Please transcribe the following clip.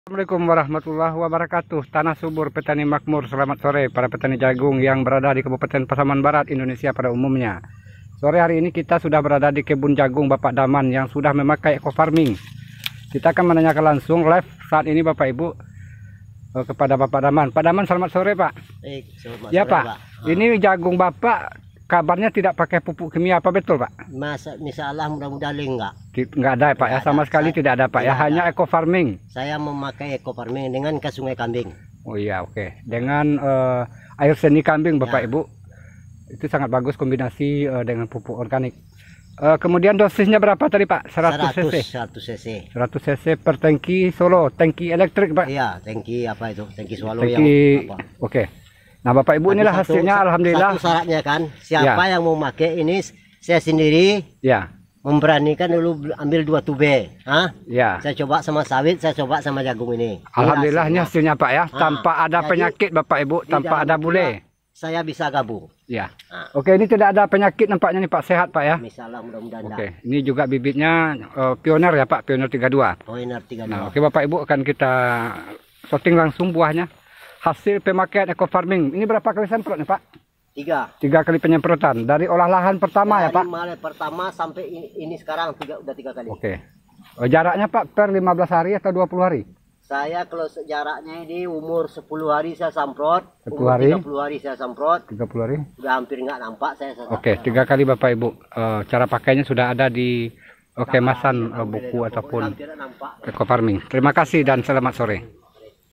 Assalamualaikum warahmatullahi wabarakatuh Tanah subur petani makmur Selamat sore para petani jagung yang berada di Kabupaten Pasaman Barat Indonesia pada umumnya Sore hari ini kita sudah berada di kebun jagung Bapak Daman yang sudah memakai eco farming Kita akan menanyakan langsung live saat ini Bapak Ibu eh, Kepada Bapak Daman Pak Daman selamat sore Pak Baik, selamat Ya sore, Pak, Pak. Ini jagung Bapak kabarnya tidak pakai pupuk kimia apa betul pak? Masa misalnya mudah-mudahan enggak. Enggak ada ya pak ya sama ada. sekali saya, tidak ada pak ya hanya eco farming. Saya memakai eco farming dengan ke sungai kambing. Oh iya oke okay. dengan uh, air seni kambing bapak ya. ibu itu sangat bagus kombinasi uh, dengan pupuk organik. Uh, kemudian dosisnya berapa tadi Pak? 100, 100 cc. 100 cc. 100 cc per tangki Solo, tangki elektrik Pak. Iya, tangki apa itu? Tangki Solo yang apa? Oke. Okay. Nah, Bapak Ibu inilah satu, hasilnya alhamdulillah. Satu syaratnya kan, ya. siapa ya. yang mau pakai ini saya sendiri. Ya. Memberanikan dulu ambil dua tube. ah Ya. Saya coba sama sawit, saya coba sama jagung ini. Alhamdulillah ini hasilnya Pak ya, tanpa ah, ada Jadi, penyakit Bapak Ibu, tanpa ada bule. Saya bisa gabung. Ya. Ha. Ah. Oke, ini tidak ada penyakit nampaknya nih Pak, sehat Pak ya. Misalnya mudah-mudahan. Oke, ini juga bibitnya uh, pioner ya Pak, pioner 32. Pioner 32. Nah, oke Bapak Ibu akan kita sorting langsung buahnya hasil pemakaian eco farming. Ini berapa kali semprot nih Pak? Tiga. Tiga kali penyemprotan dari olah lahan pertama ya, dari ya Pak? Dari pertama sampai ini, ini sekarang tiga, udah tiga kali. Oke. Okay. Oh, jaraknya Pak per 15 hari atau 20 hari? Saya kalau jaraknya ini umur 10 hari saya semprot, 10 umur hari. 30 hari saya semprot. 30 hari? Sudah hampir nggak nampak saya. Oke, okay, tiga kali Bapak Ibu. Uh, cara pakainya sudah ada di Oke, eh, Masan eh, buku ataupun eco farming. Terima kasih dan selamat sore.